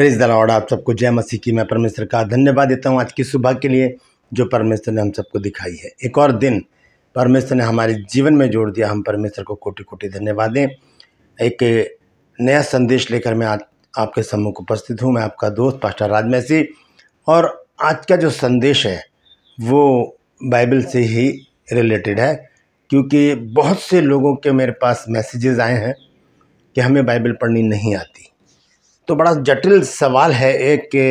praise the Lord आप सबको जय मसीह की मैं परमेश्वर का धन्यवाद देता हूँ आज की सुबह के लिए जो परमेश्वर ने हम सबको दिखाई है एक और दिन परमेश्वर ने हमारे जीवन में जोड़ दिया हम परमेश्वर को कोटि कोटि धन्यवाद दें एक नया संदेश लेकर मैं आज आपके सम्मुख उपस्थित हूँ मैं आपका दोस्त पास्टर राज मैसी और आज का जो संदेश है वो बाइबल से ही रिलेटेड है क्योंकि बहुत से लोगों के मेरे पास मैसेजेस आए हैं कि हमें बाइबल पढ़नी नहीं आती तो बड़ा जटिल सवाल है एक कि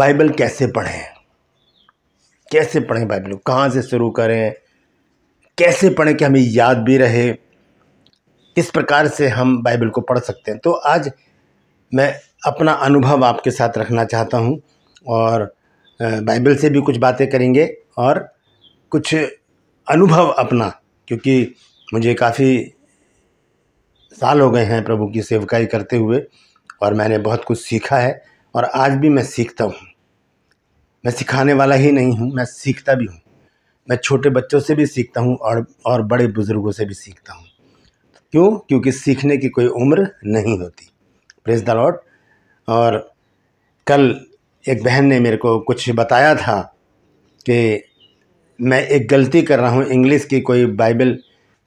बाइबल कैसे पढ़ें कैसे पढ़ें बाइबल कहाँ से शुरू करें कैसे पढ़ें कि हमें याद भी रहे किस प्रकार से हम बाइबल को पढ़ सकते हैं तो आज मैं अपना अनुभव आपके साथ रखना चाहता हूँ और बाइबल से भी कुछ बातें करेंगे और कुछ अनुभव अपना क्योंकि मुझे काफ़ी साल हो गए हैं प्रभु की सेवकाई करते हुए और मैंने बहुत कुछ सीखा है और आज भी मैं सीखता हूँ मैं सिखाने वाला ही नहीं हूँ मैं सीखता भी हूँ मैं छोटे बच्चों से भी सीखता हूँ और और बड़े बुज़ुर्गों से भी सीखता हूँ क्यों क्योंकि सीखने की कोई उम्र नहीं होती प्रेस द लॉट और कल एक बहन ने मेरे को कुछ बताया था कि मैं एक गलती कर रहा हूँ इंग्लिश की कोई बाइबल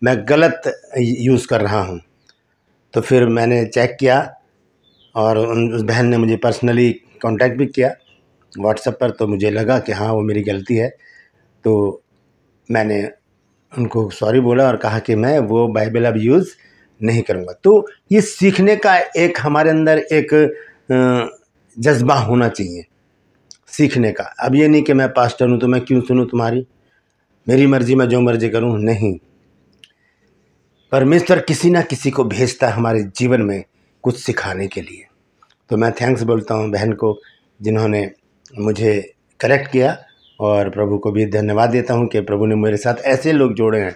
मैं गलत यूज़ कर रहा हूँ तो फिर मैंने चेक किया और उन उस बहन ने मुझे पर्सनली कांटेक्ट भी किया व्हाट्सएप पर तो मुझे लगा कि हाँ वो मेरी गलती है तो मैंने उनको सॉरी बोला और कहा कि मैं वो बाइबल अब यूज़ नहीं करूँगा तो ये सीखने का एक हमारे अंदर एक जज्बा होना चाहिए सीखने का अब ये नहीं कि मैं पास्टर हूँ तो मैं क्यों सुनूँ तुम्हारी मेरी मर्ज़ी मैं जो मर्ज़ी करूँ नहीं परमेश्वर किसी ना किसी को भेजता है हमारे जीवन में कुछ सिखाने के लिए तो मैं थैंक्स बोलता हूँ बहन को जिन्होंने मुझे करेक्ट किया और प्रभु को भी धन्यवाद देता हूँ कि प्रभु ने मेरे साथ ऐसे लोग जोड़े हैं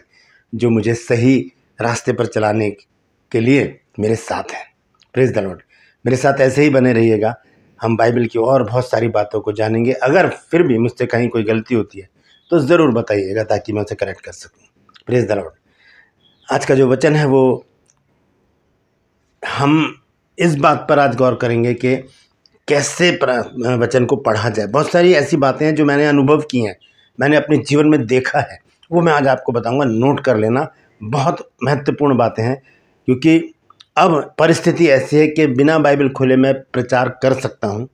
जो मुझे सही रास्ते पर चलाने के लिए मेरे साथ हैं प्रेज द लॉर्ड मेरे साथ ऐसे ही बने रहिएगा हम बाइबल की और बहुत सारी बातों को जानेंगे अगर फिर भी मुझसे कहीं कोई गलती होती है तो ज़रूर बताइएगा ताकि मैं उसे करेक्ट कर सकूँ प्रेज द लॉर्ड आज का जो वचन है वो हम इस बात पर आज गौर करेंगे कि कैसे वचन को पढ़ा जाए बहुत सारी ऐसी बातें हैं जो मैंने अनुभव की हैं मैंने अपने जीवन में देखा है वो मैं आज आपको बताऊंगा नोट कर लेना बहुत महत्वपूर्ण बातें हैं क्योंकि अब परिस्थिति ऐसी है कि बिना बाइबल खोले मैं प्रचार कर सकता हूँ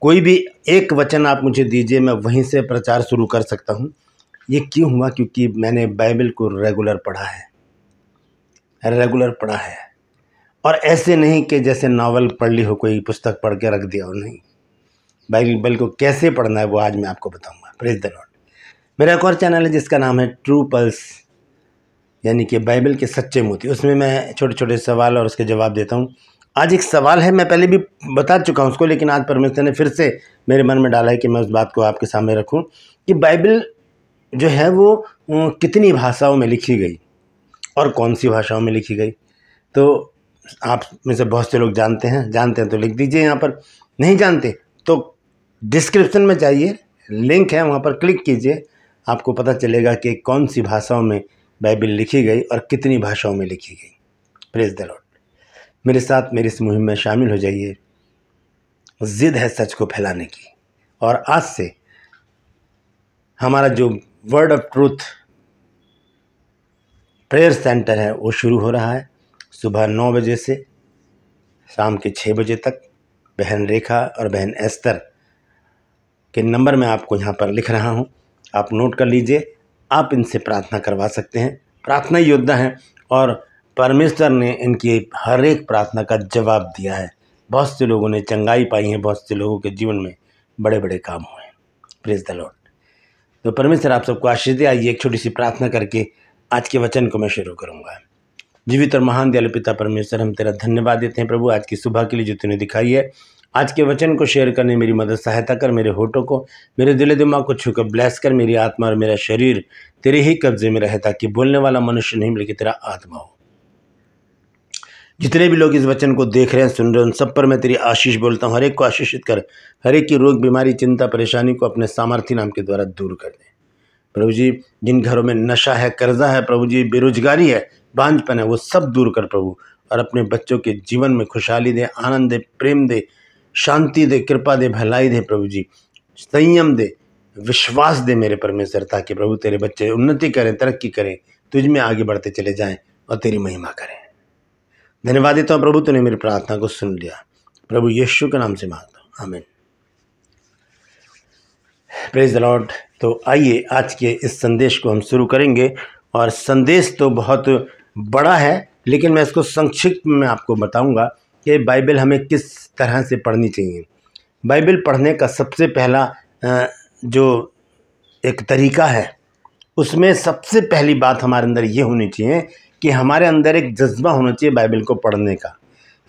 कोई भी एक वचन आप मुझे दीजिए मैं वहीं से प्रचार शुरू कर सकता हूँ ये क्यों हुआ क्योंकि मैंने बाइबल को रेगुलर पढ़ा है रेगुलर पढ़ा है और ऐसे नहीं कि जैसे नावल पढ़ ली हो कोई पुस्तक पढ़ के रख दिया हो नहीं बाइबल को कैसे पढ़ना है वो आज मैं आपको बताऊंगा प्रेज द लॉर्ड मेरा एक और चैनल है जिसका नाम है ट्रू पल्स यानी कि बाइबल के सच्चे मोती उसमें मैं छोटे छोटे सवाल और उसके जवाब देता हूँ आज एक सवाल है मैं पहले भी बता चुका हूँ उसको लेकिन आज परमेश्वर ने फिर से मेरे मन में डाला है कि मैं उस बात को आपके सामने रखूँ कि बाइबल जो है वो कितनी भाषाओं में लिखी गई और कौन सी भाषाओं में लिखी गई तो आप में से बहुत से लोग जानते हैं जानते हैं तो लिख दीजिए यहाँ पर नहीं जानते तो डिस्क्रिप्शन में जाइए लिंक है वहाँ पर क्लिक कीजिए आपको पता चलेगा कि कौन सी भाषाओं में बाइबिल लिखी गई और कितनी भाषाओं में लिखी गई प्रेज द लॉर्ड मेरे साथ मेरी इस मुहिम में शामिल हो जाइए ज़िद है सच को फैलाने की और आज से हमारा जो Word of Truth Prayer Centre है वो शुरू हो रहा है सुबह नौ बजे से शाम के छः बजे तक बहन रेखा और बहन एस्तर के नंबर मैं आपको यहाँ पर लिख रहा हूँ आप नोट कर लीजिए आप इनसे प्रार्थना करवा सकते हैं प्रार्थना योद्धा हैं और परमेश्वर ने इनकी हर एक प्रार्थना का जवाब दिया है बहुत से लोगों ने चंगाई पाई है बहुत से लोगों के जीवन में बड़े बड़े काम हुए हैं प्रेज द लॉर्ड तो परमेश्वर आप सबको आशीष दे आइए एक छोटी सी प्रार्थना करके आज के वचन को मैं शुरू करूँगा जीवित और महान दयालु पिता परमेश्वर हम तेरा धन्यवाद देते हैं प्रभु आज की सुबह के लिए जो तूने दिखाई है आज के वचन को शेयर करने मेरी मदद सहायता कर मेरे होठों को मेरे दिल दिमाग को छूकर ब्लेस कर मेरी आत्मा और मेरा शरीर तेरे ही कब्जे में रहे ताकि बोलने वाला मनुष्य नहीं बल्कि तेरा आत्मा हो जितने भी लोग इस वचन को देख रहे हैं सुन रहे हैं उन सब पर मैं तेरी आशीष बोलता हूँ हरेक को आशीषित कर हरेक की रोग बीमारी चिंता परेशानी को अपने सामर्थ्य नाम के द्वारा दूर कर दें प्रभु जी जिन घरों में नशा है कर्जा है प्रभु जी बेरोजगारी है बांझपन है वो सब दूर कर प्रभु और अपने बच्चों के जीवन में खुशहाली दे आनंद दे प्रेम दे शांति दे कृपा दे भलाई दे प्रभु जी संयम दे विश्वास दे मेरे परमेश्वर ताकि प्रभु तेरे बच्चे उन्नति करें तरक्की करें तुझ में आगे बढ़ते चले जाएं और तेरी महिमा करें धन्यवाद देता हूँ प्रभु तूने मेरी प्रार्थना को सुन लिया प्रभु यीशु के नाम से मांगता हूँ आमीन प्रेज द लॉर्ड तो आइए आज के इस संदेश को हम शुरू करेंगे और संदेश तो बहुत बड़ा है लेकिन मैं इसको संक्षिप्त में आपको बताऊंगा कि बाइबल हमें किस तरह से पढ़नी चाहिए बाइबल पढ़ने का सबसे पहला जो एक तरीका है उसमें सबसे पहली बात हमारे अंदर ये होनी चाहिए कि हमारे अंदर एक जज्बा होना चाहिए बाइबल को पढ़ने का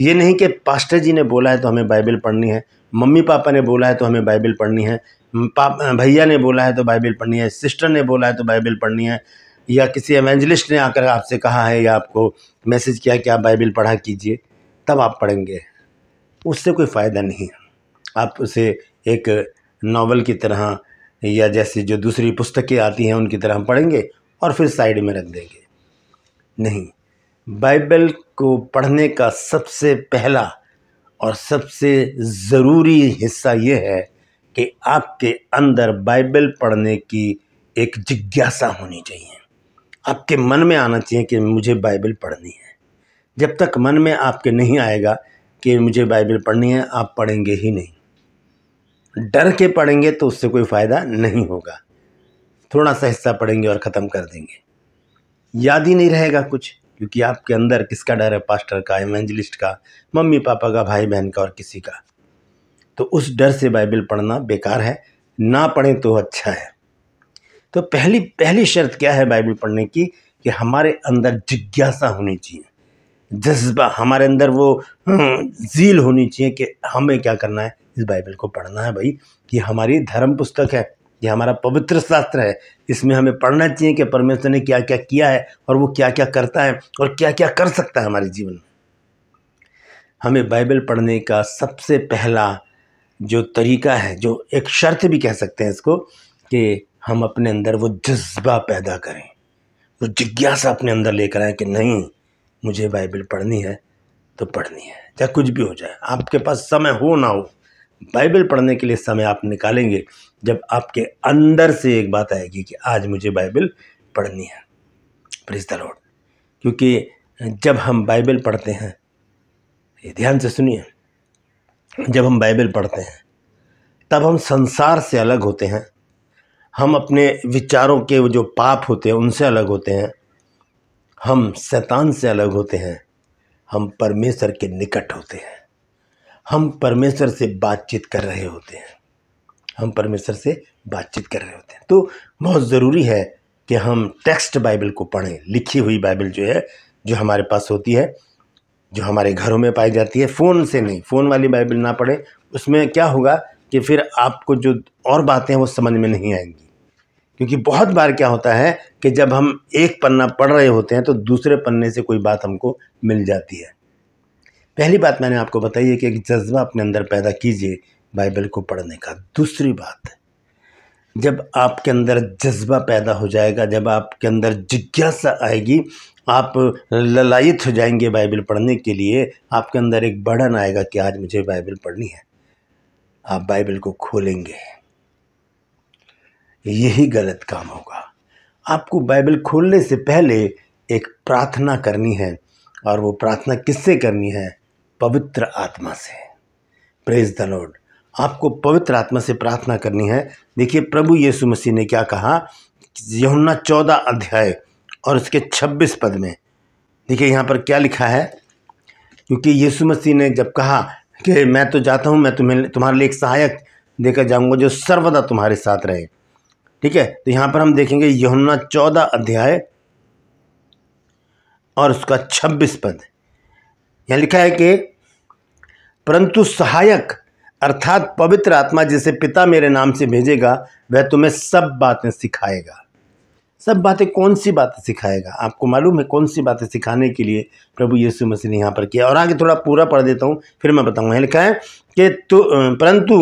ये नहीं कि पास्टर जी ने बोला है तो हमें बाइबल पढ़नी है मम्मी पापा ने बोला है तो हमें बाइबल पढ़नी है भैया ने बोला है तो बाइबल पढ़नी है सिस्टर ने बोला है तो बाइबल पढ़नी है या किसी एवेंजलिस्ट ने आकर आपसे कहा है या आपको मैसेज किया कि आप बाइबल पढ़ा कीजिए तब आप पढ़ेंगे उससे कोई फ़ायदा नहीं आप उसे एक नावल की तरह या जैसे जो दूसरी पुस्तकें आती हैं उनकी तरह पढ़ेंगे और फिर साइड में रख देंगे नहीं बाइबल को पढ़ने का सबसे पहला और सबसे ज़रूरी हिस्सा ये है कि आपके अंदर बाइबल पढ़ने की एक जिज्ञासा होनी चाहिए आपके मन में आना चाहिए कि मुझे बाइबल पढ़नी है जब तक मन में आपके नहीं आएगा कि मुझे बाइबल पढ़नी है आप पढ़ेंगे ही नहीं डर के पढ़ेंगे तो उससे कोई फ़ायदा नहीं होगा थोड़ा सा हिस्सा पढ़ेंगे और ख़त्म कर देंगे याद ही नहीं रहेगा कुछ क्योंकि आपके अंदर किसका डर है पास्टर का इवेंजलिस्ट का मम्मी पापा का भाई बहन का और किसी का तो उस डर से बाइबल पढ़ना बेकार है ना पढ़ें तो अच्छा है तो पहली पहली शर्त क्या है बाइबल पढ़ने की कि हमारे अंदर जिज्ञासा होनी चाहिए जज्बा हमारे अंदर वो झील हम्म, होनी चाहिए कि हमें क्या करना है इस बाइबल को पढ़ना है भाई कि हमारी धर्म पुस्तक है ये हमारा पवित्र शास्त्र है इसमें हमें पढ़ना चाहिए कि परमेश्वर ने क्या क्या किया है और वो क्या क्या करता है और क्या क्या कर सकता है हमारे जीवन में हमें बाइबल पढ़ने का सबसे पहला जो तरीका है जो एक शर्त भी कह सकते हैं इसको कि हम अपने अंदर वो जज्बा पैदा करें वो जिज्ञासा अपने अंदर लेकर आए कि नहीं मुझे बाइबल पढ़नी है तो पढ़नी है चाहे कुछ भी हो जाए आपके पास समय हो ना हो बाइबल पढ़ने के लिए समय आप निकालेंगे जब आपके अंदर से एक बात आएगी कि आज मुझे बाइबल पढ़नी है प्रिज द लॉर्ड क्योंकि जब हम बाइबल पढ़ते हैं ये ध्यान से सुनिए जब हम बाइबल पढ़ते हैं तब हम संसार से अलग होते हैं हम अपने विचारों के जो पाप होते हैं उनसे अलग होते हैं हम शैतान से अलग होते हैं हम परमेश्वर के निकट होते हैं हम परमेश्वर से बातचीत कर रहे होते हैं हम परमेश्वर से बातचीत कर रहे होते हैं तो बहुत ज़रूरी है कि हम टेक्स्ट बाइबल को पढ़ें लिखी हुई बाइबल जो है जो हमारे पास होती है जो हमारे घरों में पाई जाती है फ़ोन से नहीं फ़ोन वाली बाइबल ना पढ़ें उसमें क्या होगा कि फिर आपको जो और बातें हैं वो समझ में नहीं आएंगी क्योंकि बहुत बार क्या होता है कि जब हम एक पन्ना पढ़ रहे होते हैं तो दूसरे पन्ने से कोई बात हमको मिल जाती है पहली बात मैंने आपको बताई है कि एक जज्बा अपने अंदर पैदा कीजिए बाइबल को पढ़ने का दूसरी बात जब आपके अंदर जज्बा पैदा हो जाएगा जब आपके अंदर जिज्ञासा आएगी आप ललायित हो जाएंगे बाइबल पढ़ने के लिए आपके अंदर एक बढ़न आएगा कि आज मुझे बाइबल पढ़नी है आप बाइबल को खोलेंगे यही गलत काम होगा आपको बाइबल खोलने से पहले एक प्रार्थना करनी है और वो प्रार्थना किससे करनी है पवित्र आत्मा से प्रेज द लॉर्ड आपको पवित्र आत्मा से प्रार्थना करनी है देखिए प्रभु यीशु मसीह ने क्या कहा यमुना चौदह अध्याय और उसके छब्बीस पद में देखिए यहाँ पर क्या लिखा है क्योंकि यीशु मसीह ने जब कहा कि मैं तो जाता हूँ मैं तुम्हें तुम्हारे लिए एक सहायक देकर जाऊँगा जो सर्वदा तुम्हारे साथ रहे ठीक है तो यहाँ पर हम देखेंगे यमुना चौदह अध्याय और उसका छब्बीस पद यहाँ लिखा है कि परंतु सहायक अर्थात पवित्र आत्मा जिसे पिता मेरे नाम से भेजेगा वह तुम्हें सब बातें सिखाएगा सब बातें कौन सी बातें सिखाएगा आपको मालूम है कौन सी बातें सिखाने के लिए प्रभु यीशु मसीह ने यहाँ पर किया और आगे थोड़ा पूरा पढ़ देता हूँ फिर मैं बताऊँगा यहाँ लिखा है कि तो परंतु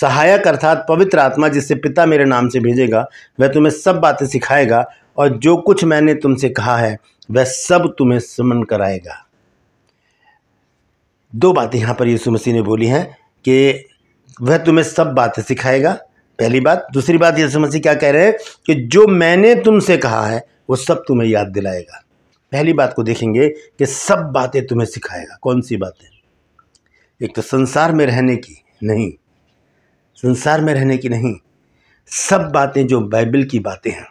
सहायक अर्थात पवित्र आत्मा जिससे पिता मेरे नाम से भेजेगा वह तुम्हें सब बातें सिखाएगा और जो कुछ मैंने तुमसे कहा है वह सब तुम्हें सुमन कराएगा दो बातें यहाँ पर यीशु मसीह ने बोली हैं कि वह तुम्हें सब बातें सिखाएगा पहली बात दूसरी बात यह समझ क्या कह रहे हैं कि जो मैंने तुमसे कहा है वो सब तुम्हें याद दिलाएगा पहली बात को देखेंगे कि सब बातें तुम्हें सिखाएगा कौन सी बातें एक तो संसार में रहने की नहीं संसार में रहने की नहीं सब बातें जो बाइबल की बातें हैं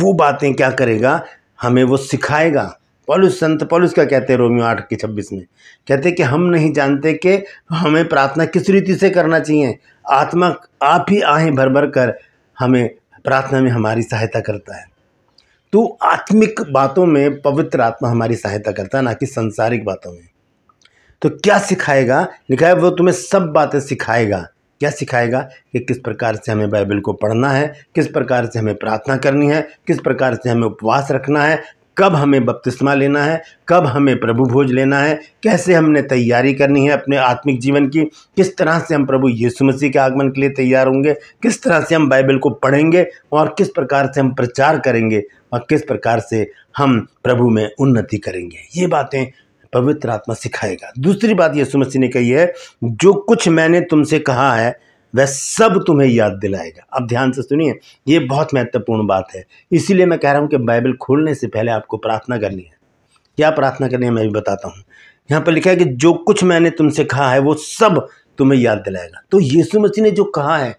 वो बातें क्या करेगा हमें वो सिखाएगा पौलुस संत पौलुस का कहते हैं रोमियो आठ के छब्बीस में कहते कि हम नहीं जानते कि हमें प्रार्थना किस रीति से करना चाहिए आत्मा आप ही आहें भर भर कर हमें प्रार्थना में हमारी सहायता करता है तो आत्मिक बातों में पवित्र आत्मा हमारी सहायता करता है ना कि संसारिक बातों में तो क्या सिखाएगा लिखा है वो तुम्हें सब बातें सिखाएगा क्या सिखाएगा कि किस प्रकार से हमें बाइबल को पढ़ना है किस प्रकार से हमें प्रार्थना करनी है किस प्रकार से हमें उपवास रखना है कब हमें बपतिस्मा लेना है कब हमें प्रभु भोज लेना है कैसे हमने तैयारी करनी है अपने आत्मिक जीवन की किस तरह से हम प्रभु यीशु मसीह के आगमन के लिए तैयार होंगे किस तरह से हम बाइबल को पढ़ेंगे और किस प्रकार से हम प्रचार करेंगे और किस प्रकार से हम प्रभु में उन्नति करेंगे ये बातें पवित्र आत्मा सिखाएगा दूसरी बात यीशु मसीह ने कही है जो कुछ मैंने तुमसे कहा है वह सब तुम्हें याद दिलाएगा अब ध्यान से सुनिए ये बहुत महत्वपूर्ण बात है इसीलिए मैं कह रहा हूँ कि बाइबल खोलने से पहले आपको प्रार्थना करनी है क्या प्रार्थना करनी है मैं भी बताता हूँ यहाँ पर लिखा है कि जो कुछ मैंने तुमसे कहा है वो सब तुम्हें याद दिलाएगा तो यीशु मसीह ने जो कहा है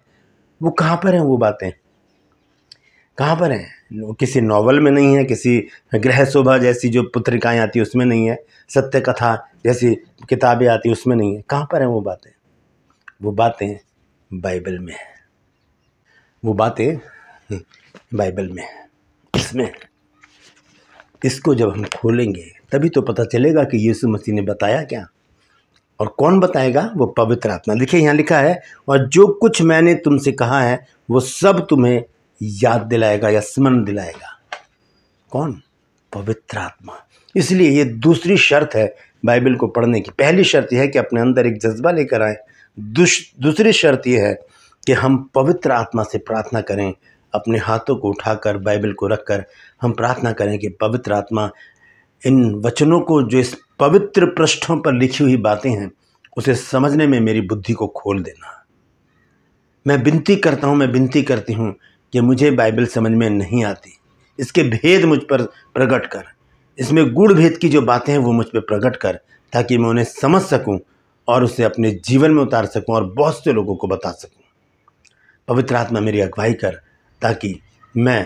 वो कहाँ पर हैं वो बातें कहाँ पर हैं किसी नावल में नहीं है किसी ग्रह शोभा जैसी जो पुत्रिकाएँ आती है उसमें नहीं है सत्य कथा जैसी किताबें आती है उसमें नहीं है कहाँ पर हैं वो बातें वो बातें बाइबल में है वो बातें बाइबल में है इसमें इसको जब हम खोलेंगे तभी तो पता चलेगा कि यीशु मसीह ने बताया क्या और कौन बताएगा वो पवित्र आत्मा देखिए यहाँ लिखा है और जो कुछ मैंने तुमसे कहा है वो सब तुम्हें याद दिलाएगा या स्मरण दिलाएगा कौन पवित्र आत्मा इसलिए ये दूसरी शर्त है बाइबल को पढ़ने की पहली शर्त यह है कि अपने अंदर एक जज्बा लेकर आए दूसरी शर्त यह है कि हम पवित्र आत्मा से प्रार्थना करें अपने हाथों को उठाकर बाइबल को रखकर हम प्रार्थना करें कि पवित्र आत्मा इन वचनों को जो इस पवित्र पृष्ठों पर लिखी हुई बातें हैं उसे समझने में मेरी बुद्धि को खोल देना मैं विनती करता हूँ मैं विनती करती हूँ कि मुझे बाइबल समझ में नहीं आती इसके भेद मुझ पर प्रकट कर इसमें गुड़ भेद की जो बातें हैं वो मुझ पर प्रकट कर ताकि मैं उन्हें समझ सकूँ और उसे अपने जीवन में उतार सकूं और बहुत से लोगों को बता सकूं पवित्र आत्मा मेरी अगुवाई कर ताकि मैं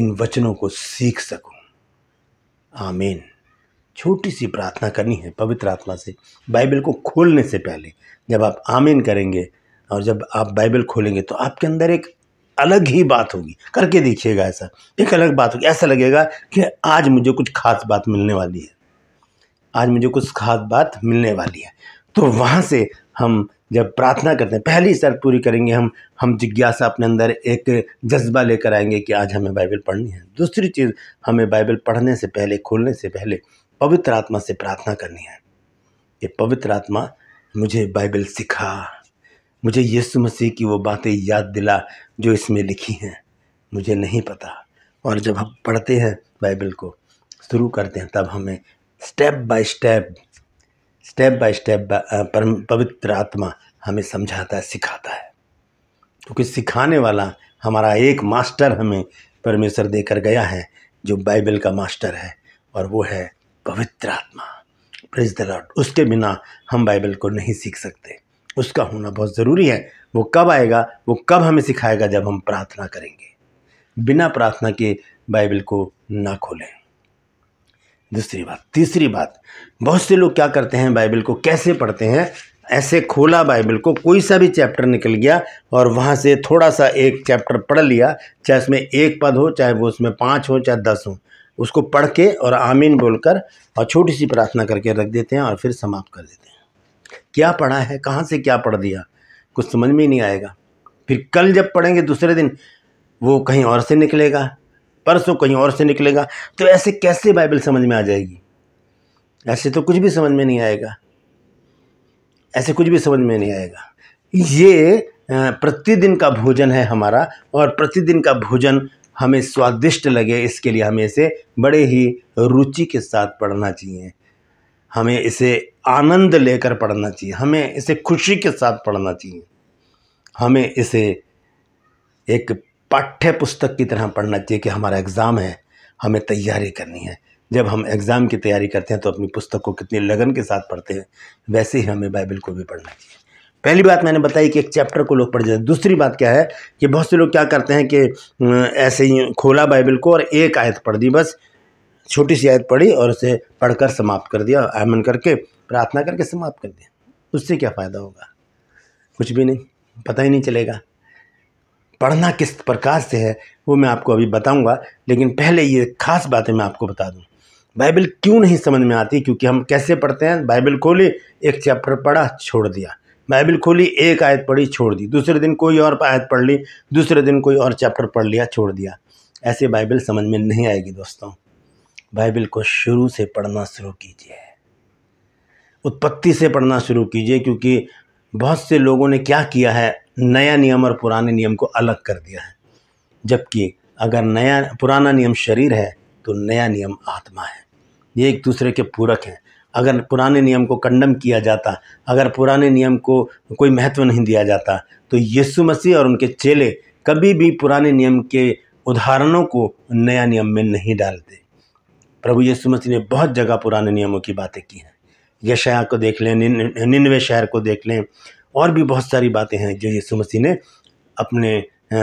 इन वचनों को सीख सकूं आमीन छोटी सी प्रार्थना करनी है पवित्र आत्मा से बाइबल को खोलने से पहले जब आप आमीन करेंगे और जब आप बाइबल खोलेंगे तो आपके अंदर एक अलग ही बात होगी करके देखिएगा ऐसा एक अलग बात होगी ऐसा लगेगा कि आज मुझे कुछ खास बात मिलने वाली है आज मुझे कुछ खास बात मिलने वाली है तो वहाँ से हम जब प्रार्थना करते हैं पहली शर्त पूरी करेंगे हम हम जिज्ञासा अपने अंदर एक जज्बा लेकर आएंगे कि आज हमें बाइबल पढ़नी है दूसरी चीज़ हमें बाइबल पढ़ने से पहले खोलने से पहले पवित्र आत्मा से प्रार्थना करनी है कि पवित्र आत्मा मुझे बाइबल सिखा मुझे यीशु मसीह की वो बातें याद दिला जो इसमें लिखी हैं मुझे नहीं पता और जब हम पढ़ते हैं बाइबल को शुरू करते हैं तब हमें step by step step by step परम पवित्र आत्मा हमें समझाता है सिखाता है क्योंकि तो सिखाने वाला हमारा एक मास्टर हमें परमेश्वर देकर गया है जो बाइबल का मास्टर है और वो है पवित्र आत्मा प्रेज द लॉर्ड उसके बिना हम बाइबल को नहीं सीख सकते उसका होना बहुत ज़रूरी है वो कब आएगा वो कब हमें सिखाएगा जब हम प्रार्थना करेंगे बिना प्रार्थना के बाइबल को ना खोलें दूसरी बात तीसरी बात बहुत से लोग क्या करते हैं बाइबल को कैसे पढ़ते हैं ऐसे खोला बाइबल को कोई सा भी चैप्टर निकल गया और वहाँ से थोड़ा सा एक चैप्टर पढ़ लिया चाहे उसमें एक पद हो चाहे वो उसमें पाँच हो चाहे दस हो उसको पढ़ के और आमीन बोलकर और छोटी सी प्रार्थना करके रख देते हैं और फिर समाप्त कर देते हैं क्या पढ़ा है कहाँ से क्या पढ़ दिया कुछ समझ में ही नहीं आएगा फिर कल जब पढ़ेंगे दूसरे दिन वो कहीं और से निकलेगा परसों कहीं और से निकलेगा तो ऐसे कैसे बाइबल समझ में आ जाएगी ऐसे तो कुछ भी समझ में नहीं आएगा ऐसे कुछ भी समझ में नहीं आएगा ये प्रतिदिन का भोजन है हमारा और प्रतिदिन का भोजन हमें स्वादिष्ट लगे इसके लिए हमें इसे बड़े ही रुचि के साथ पढ़ना चाहिए हमें इसे आनंद लेकर पढ़ना चाहिए हमें इसे खुशी के साथ पढ़ना चाहिए हमें इसे एक पाठ्य पुस्तक की तरह पढ़ना चाहिए कि हमारा एग्ज़ाम है हमें तैयारी करनी है जब हम एग्ज़ाम की तैयारी करते हैं तो अपनी पुस्तक को कितनी लगन के साथ पढ़ते हैं वैसे ही हमें बाइबल को भी पढ़ना चाहिए पहली बात मैंने बताई कि एक चैप्टर को लोग पढ़ जाते हैं दूसरी बात क्या है कि बहुत से लोग क्या करते हैं कि ऐसे ही खोला बाइबल को और एक आयत पढ़ दी बस छोटी सी आयत पढ़ी और उसे पढ़कर समाप्त कर दिया आमन करके प्रार्थना करके समाप्त कर दिया उससे क्या फ़ायदा होगा कुछ भी नहीं पता ही नहीं चलेगा पढ़ना किस प्रकार से है वो मैं आपको अभी बताऊंगा लेकिन पहले ये खास बातें मैं आपको बता दूं बाइबल क्यों नहीं समझ में आती क्योंकि हम कैसे पढ़ते हैं बाइबल खोली एक चैप्टर पढ़ा छोड़ दिया बाइबल खोली एक आयत पढ़ी छोड़ दी दूसरे दिन कोई और आयत पढ़ ली दूसरे दिन कोई और चैप्टर पढ़ लिया छोड़ दिया ऐसे बाइबल समझ में नहीं आएगी दोस्तों बाइबल को शुरू से पढ़ना शुरू कीजिए उत्पत्ति से पढ़ना शुरू कीजिए क्योंकि बहुत से लोगों ने क्या किया है नया नियम और पुराने नियम को अलग कर दिया है जबकि अगर नया पुराना नियम शरीर है तो नया नियम आत्मा है ये एक दूसरे के पूरक हैं अगर पुराने नियम को कंडम किया जाता अगर पुराने नियम को कोई महत्व नहीं दिया जाता तो यीशु मसीह और उनके चेले कभी भी पुराने नियम के उदाहरणों को नया नियम में नहीं डालते प्रभु यीशु मसीह ने बहुत जगह पुराने नियमों की बातें की हैं यशया को देख लें निन्नवे शहर को देख लें और भी बहुत सारी बातें हैं जो यीशु मसीह ने अपने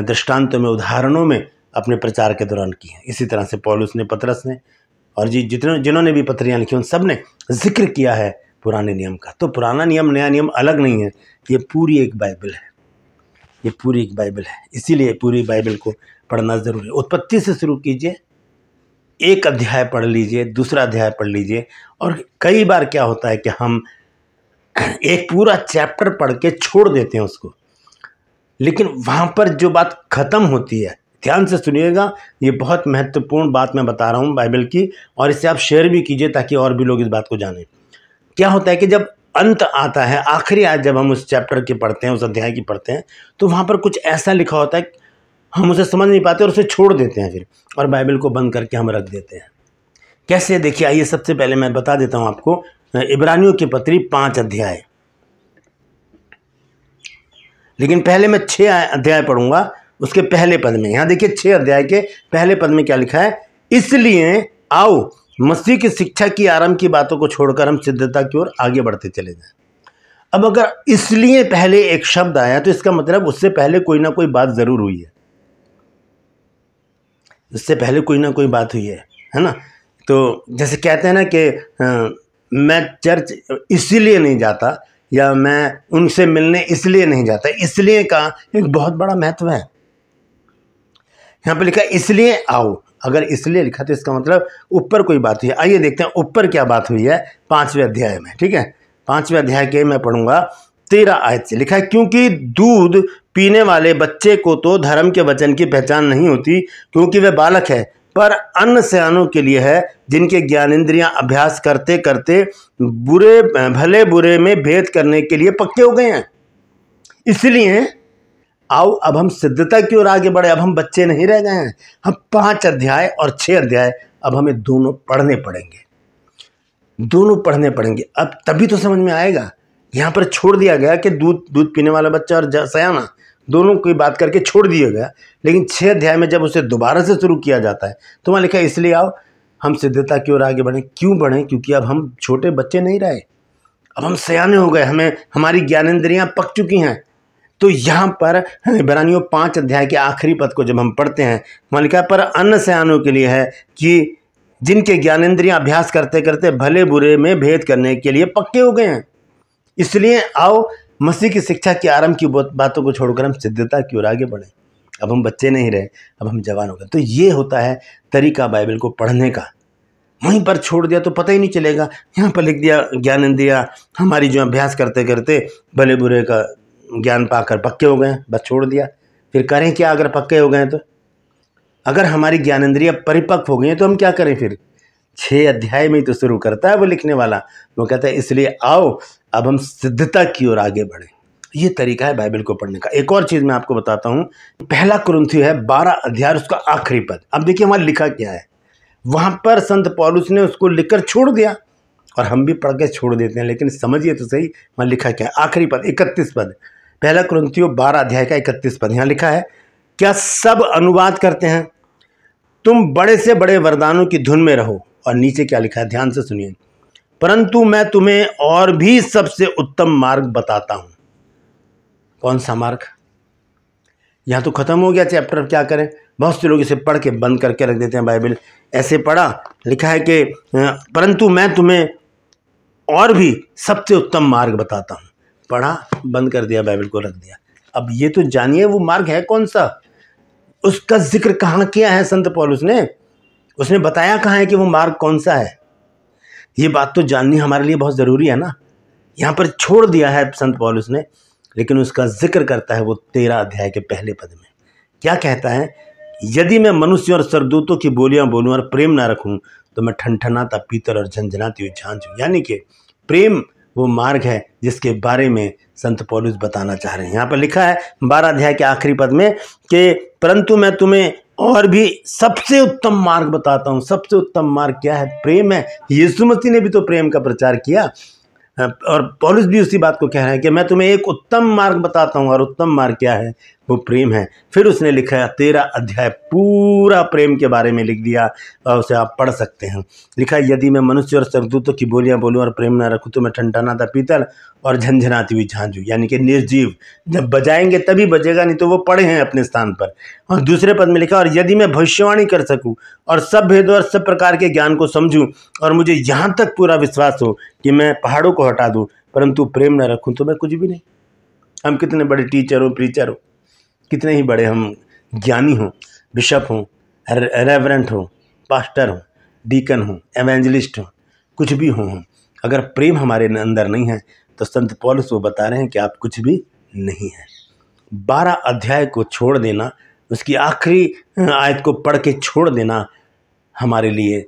दृष्टांतों में उदाहरणों में अपने प्रचार के दौरान की हैं इसी तरह से पॉलुस ने पत्रस ने और जी जितने जिन्होंने भी पत्रियाँ लिखी उन सब ने जिक्र किया है पुराने नियम का तो पुराना नियम नया नियम अलग नहीं है ये पूरी एक बाइबल है ये पूरी एक बाइबल है इसीलिए पूरी बाइबल को पढ़ना ज़रूरी है उत्पत्ति से शुरू कीजिए एक अध्याय पढ़ लीजिए दूसरा अध्याय पढ़ लीजिए और कई बार क्या होता है कि हम एक पूरा चैप्टर पढ़ के छोड़ देते हैं उसको लेकिन वहाँ पर जो बात ख़त्म होती है ध्यान से सुनिएगा ये बहुत महत्वपूर्ण बात मैं बता रहा हूँ बाइबल की और इसे आप शेयर भी कीजिए ताकि और भी लोग इस बात को जानें क्या होता है कि जब अंत आता है आखिरी आज जब हम उस चैप्टर की पढ़ते हैं उस अध्याय की पढ़ते हैं तो वहाँ पर कुछ ऐसा लिखा होता है हम उसे समझ नहीं पाते और उसे छोड़ देते हैं फिर और बाइबल को बंद करके हम रख देते हैं कैसे देखिए आइए सबसे पहले मैं बता देता हूँ आपको इब्रानियों की पत्री पाँच अध्याय लेकिन पहले मैं छः अध्याय पढ़ूंगा उसके पहले पद में यहाँ देखिए छः अध्याय के पहले पद में क्या लिखा है इसलिए आओ मसीह की शिक्षा की आरंभ की बातों को छोड़कर हम सिद्धता की ओर आगे बढ़ते चले जाएं अब अगर इसलिए पहले एक शब्द आया तो इसका मतलब उससे पहले कोई ना कोई बात ज़रूर हुई है उससे पहले कोई ना कोई बात हुई है है ना तो जैसे कहते हैं ना कि आ, मैं चर्च इसीलिए नहीं जाता या मैं उनसे मिलने इसलिए नहीं जाता इसलिए का एक बहुत बड़ा महत्व है यहाँ पर लिखा इसलिए आओ अगर इसलिए लिखा तो इसका मतलब ऊपर कोई बात हुई है आइए देखते हैं ऊपर क्या बात हुई है पाँचवें अध्याय में ठीक है पाँचवें अध्याय के मैं पढ़ूंगा तेरा आयत से लिखा है क्योंकि दूध पीने वाले बच्चे को तो धर्म के वचन की पहचान नहीं होती क्योंकि वह बालक है पर अन्य सयानों के लिए है जिनके ज्ञान इंद्रियां अभ्यास करते करते बुरे भले बुरे में भेद करने के लिए पक्के हो गए हैं इसलिए आओ अब हम सिद्धता की ओर आगे बढ़े अब हम बच्चे नहीं रह गए हैं हम पांच अध्याय और छह अध्याय अब हमें दोनों पढ़ने पड़ेंगे दोनों पढ़ने पड़ेंगे अब तभी तो समझ में आएगा यहाँ पर छोड़ दिया गया कि दूध दूध पीने वाला बच्चा और सयाना दोनों की बात करके छोड़ दिया गया लेकिन छः अध्याय में जब उसे दोबारा से शुरू किया जाता है तो वहाँ लिखा इसलिए आओ हम सिद्धता की ओर आगे बढ़ें क्यों बढ़ें क्योंकि अब हम छोटे बच्चे नहीं रहे अब हम सयाने हो गए हमें हमारी ज्ञानेन्द्रियाँ पक चुकी हैं तो यहाँ पर बरानियों पाँच अध्याय के आखिरी पद को जब हम पढ़ते हैं वहाँ लिखा पर अन्य सयानों के लिए है कि जिनके ज्ञानेन्द्रियाँ अभ्यास करते करते भले बुरे में भेद करने के लिए पक्के हो गए हैं इसलिए आओ मसीह की शिक्षा के आरंभ की बातों को छोड़कर हम सिद्धता की ओर आगे बढ़ें अब हम बच्चे नहीं रहे अब हम जवान हो गए तो ये होता है तरीका बाइबल को पढ़ने का वहीं पर छोड़ दिया तो पता ही नहीं चलेगा यहाँ पर लिख दिया ज्ञान दिया हमारी जो अभ्यास करते करते भले बुरे का ज्ञान पाकर पक्के हो गए बस छोड़ दिया फिर करें क्या अगर पक्के हो गए तो अगर हमारी ज्ञान इंद्रिया परिपक्व हो गई हैं तो हम क्या करें फिर छः अध्याय में ही तो शुरू करता है वो लिखने वाला वो कहता है इसलिए आओ अब हम सिद्धता की ओर आगे बढ़ें ये तरीका है बाइबल को पढ़ने का एक और चीज़ मैं आपको बताता हूँ पहला क्रंथियो है बारह अध्याय उसका आखिरी पद अब देखिए वहाँ लिखा क्या है वहाँ पर संत पॉलुस ने उसको लिखकर छोड़ दिया और हम भी पढ़ के छोड़ देते हैं लेकिन समझिए तो सही वहाँ लिखा क्या है आखिरी पद इकतीस पद पहला क्रंथियो बारह अध्याय का इकतीस पद यहाँ लिखा है क्या सब अनुवाद करते हैं तुम बड़े से बड़े वरदानों की धुन में रहो और नीचे क्या लिखा है ध्यान से सुनिए परंतु मैं तुम्हें और भी सबसे उत्तम मार्ग बताता हूं कौन सा मार्ग यहां तो ख़त्म हो गया चैप्टर क्या करें बहुत से लोग इसे पढ़ के बंद करके रख देते हैं बाइबल ऐसे पढ़ा लिखा है कि परंतु मैं तुम्हें और भी सबसे उत्तम मार्ग बताता हूं पढ़ा बंद कर दिया बाइबल को रख दिया अब ये तो जानिए वो मार्ग है कौन सा उसका जिक्र कहाँ किया है संत पॉलुस ने उसने बताया कहाँ है कि वो मार्ग कौन सा है ये बात तो जाननी हमारे लिए बहुत ज़रूरी है ना यहाँ पर छोड़ दिया है संत पॉलुस ने लेकिन उसका जिक्र करता है वो तेरह अध्याय के पहले पद में क्या कहता है यदि मैं मनुष्य और सरदूतों की बोलियाँ बोलूँ और प्रेम ना रखूँ तो मैं ठनठनाता पीतल और झंझनाती हुई झांझ यानी कि प्रेम वो मार्ग है जिसके बारे में संत पौलुस बताना चाह रहे हैं यहाँ पर लिखा है बारह अध्याय के आखिरी पद में कि परंतु मैं तुम्हें और भी सबसे उत्तम मार्ग बताता हूँ सबसे उत्तम मार्ग क्या है प्रेम है यीशु मसीह ने भी तो प्रेम का प्रचार किया और पॉलिस भी उसी बात को कह रहे हैं कि मैं तुम्हें एक उत्तम मार्ग बताता हूँ और उत्तम मार्ग क्या है वो प्रेम है फिर उसने लिखा तेरा अध्याय पूरा प्रेम के बारे में लिख दिया और उसे आप पढ़ सकते हैं लिखा यदि मैं मनुष्य और सरदूतों की बोलियाँ बोलूँ और प्रेम ना रखूँ तो मैं था पीतल और झंझनाती हुई झांझू यानी कि निर्जीव जब बजाएंगे तभी बजेगा नहीं तो वो पढ़े हैं अपने स्थान पर और दूसरे पद में लिखा और यदि मैं भविष्यवाणी कर सकूँ और सब भेदों और सब प्रकार के ज्ञान को समझूँ और मुझे यहाँ तक पूरा विश्वास हो कि मैं पहाड़ों को हटा दूँ परंतु प्रेम न रखूँ तो मैं कुछ भी नहीं हम कितने बड़े टीचर हो प्रीचर हो कितने ही बड़े हम ज्ञानी हों बिशप हों रेवरेंट हों पास्टर हों डीकन हों एवेंजलिस्ट हों कुछ भी हों अगर प्रेम हमारे अंदर नहीं है तो संत पॉलिस वो बता रहे हैं कि आप कुछ भी नहीं हैं बारह अध्याय को छोड़ देना उसकी आखिरी आयत को पढ़ के छोड़ देना हमारे लिए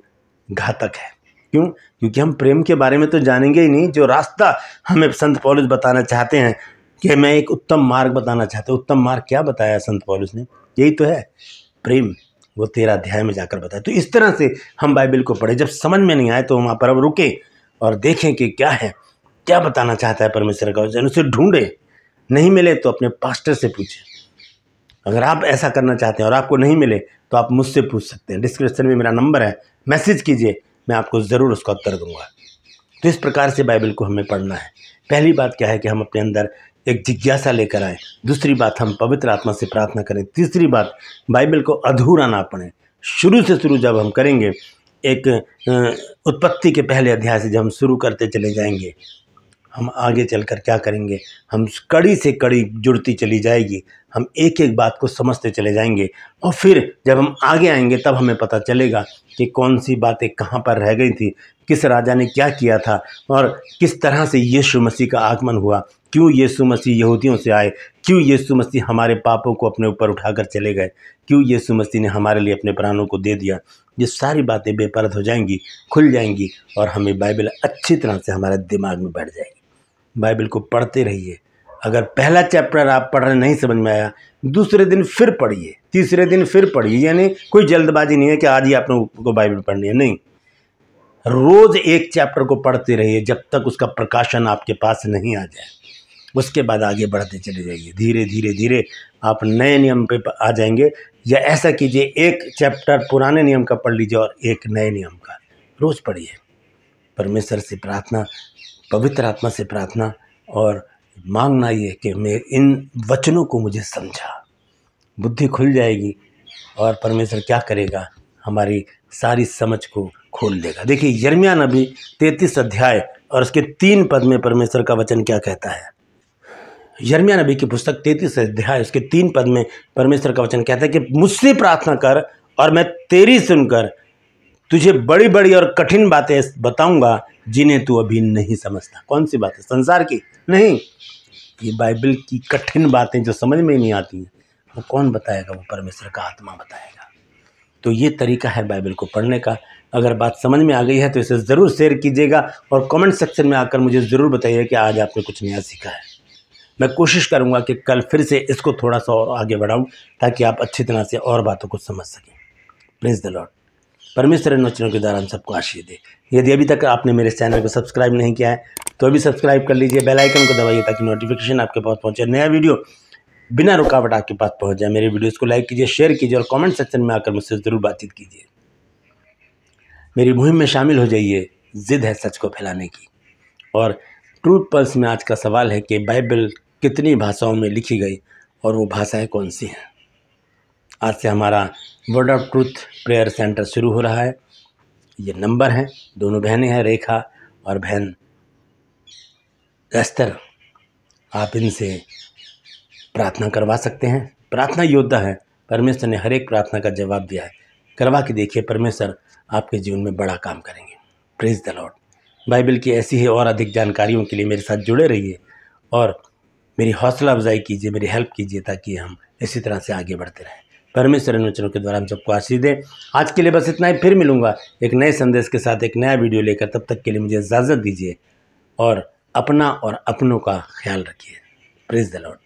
घातक है क्यों क्योंकि हम प्रेम के बारे में तो जानेंगे ही नहीं जो रास्ता हमें संत पॉलिस बताना चाहते हैं कि मैं एक उत्तम मार्ग बताना चाहता हूँ उत्तम मार्ग क्या बताया संत पॉलिस ने यही तो है प्रेम वो तेरा अध्याय में जाकर बताया तो इस तरह से हम बाइबिल को पढ़े जब समझ में नहीं आए तो वहाँ पर अब रुके और देखें कि क्या है क्या बताना चाहता है परमेश्वर का वचन उसे ढूंढे नहीं मिले तो अपने पास्टर से पूछे अगर आप ऐसा करना चाहते हैं और आपको नहीं मिले तो आप मुझसे पूछ सकते हैं डिस्क्रिप्शन में मेरा नंबर है मैसेज कीजिए मैं आपको ज़रूर उसका उत्तर दूंगा तो इस प्रकार से बाइबल को हमें पढ़ना है पहली बात क्या है कि हम अपने अंदर एक जिज्ञासा लेकर आए दूसरी बात हम पवित्र आत्मा से प्रार्थना करें तीसरी बात बाइबल को अधूरा ना पढ़ें शुरू से शुरू जब हम करेंगे एक उत्पत्ति के पहले अध्याय से जब हम शुरू करते चले जाएंगे हम आगे चलकर क्या करेंगे हम कड़ी से कड़ी जुड़ती चली जाएगी हम एक एक बात को समझते चले जाएंगे और फिर जब हम आगे आएंगे तब हमें पता चलेगा कि कौन सी बातें कहाँ पर रह गई थी किस राजा ने क्या किया था और किस तरह से यीशु मसीह का आगमन हुआ क्यों यीशु मसीह यहूदियों से आए क्यों यीशु मसीह हमारे पापों को अपने ऊपर उठाकर चले गए क्यों यीशु मसीह ने हमारे लिए अपने प्राणों को दे दिया ये सारी बातें बेपरत हो जाएंगी खुल जाएंगी और हमें बाइबल अच्छी तरह से हमारे दिमाग में बैठ जाएगी बाइबल को पढ़ते रहिए अगर पहला चैप्टर आप रहे नहीं समझ में आया दूसरे दिन फिर पढ़िए तीसरे दिन फिर पढ़िए यानी कोई जल्दबाजी नहीं है कि आज ही आप लोगों को बाइबल पढ़नी है नहीं रोज़ एक चैप्टर को पढ़ते रहिए जब तक उसका प्रकाशन आपके पास नहीं आ जाए उसके बाद आगे बढ़ते चले जाइए धीरे धीरे धीरे आप नए नियम पे आ जाएंगे या ऐसा कीजिए एक चैप्टर पुराने नियम का पढ़ लीजिए और एक नए नियम का रोज़ पढ़िए परमेश्वर से प्रार्थना पवित्र आत्मा से प्रार्थना और मांगना ये कि मैं इन वचनों को मुझे समझा बुद्धि खुल जाएगी और परमेश्वर क्या करेगा हमारी सारी समझ को खोल देगा देखिए यर्मिया नबी तैतीस अध्याय और उसके तीन पद में परमेश्वर का वचन क्या कहता है यर्मिया नबी की पुस्तक तैतीस अध्याय उसके तीन पद में परमेश्वर का वचन कहता है कि मुझसे प्रार्थना कर और मैं तेरी सुनकर तुझे बड़ी बड़ी और कठिन बातें बताऊंगा जिन्हें तू अभी नहीं समझता कौन सी है संसार की नहीं ये बाइबल की कठिन बातें जो समझ में ही नहीं आती हैं वो कौन बताएगा वो परमेश्वर का आत्मा बताएगा तो ये तरीका है बाइबल को पढ़ने का अगर बात समझ में आ गई है तो इसे ज़रूर शेयर कीजिएगा और कमेंट सेक्शन में आकर मुझे ज़रूर बताइए कि आज आपने कुछ नया सीखा है मैं कोशिश करूँगा कि कल फिर से इसको थोड़ा सा और आगे बढ़ाऊँ ताकि आप अच्छी तरह से और बातों को समझ सकें प्रिंस द लॉर्ड परमेश्वर इन वचनों के दौरान सबको आशीष दे यदि अभी तक आपने मेरे चैनल को सब्सक्राइब नहीं किया है तो अभी सब्सक्राइब कर लीजिए बेल आइकन को दबाइए ताकि नोटिफिकेशन आपके पास पहुंचे नया वीडियो बिना रुकावट आपके पास पहुंच जाए मेरे वीडियोस को लाइक कीजिए शेयर कीजिए और कमेंट सेक्शन में आकर मुझसे ज़रूर बातचीत कीजिए मेरी मुहिम में शामिल हो जाइए ज़िद है सच को फैलाने की और ट्रूथ पल्स में आज का सवाल है कि बाइबल कितनी भाषाओं में लिखी गई और वो भाषाएं कौन सी हैं आज से हमारा Word of Truth Prayer Centre शुरू हो रहा है ये नंबर हैं दोनों बहनें हैं रेखा और बहन एस्तर आप इनसे प्रार्थना करवा सकते हैं प्रार्थना योद्धा है परमेश्वर ने हर एक प्रार्थना का जवाब दिया है करवा के देखिए परमेश्वर आपके जीवन में बड़ा काम करेंगे प्रेज द लॉर्ड बाइबल की ऐसी ही और अधिक जानकारियों के लिए मेरे साथ जुड़े रहिए और मेरी हौसला अफजाई कीजिए मेरी हेल्प कीजिए ताकि हम इसी तरह से आगे बढ़ते रहें परमेश्वर वचनों के द्वारा हम सबको आशीष दें आज के लिए बस इतना ही फिर मिलूंगा एक नए संदेश के साथ एक नया वीडियो लेकर तब तक के लिए मुझे इजाज़त दीजिए और अपना और अपनों का ख्याल रखिए प्रेज द लॉर्ड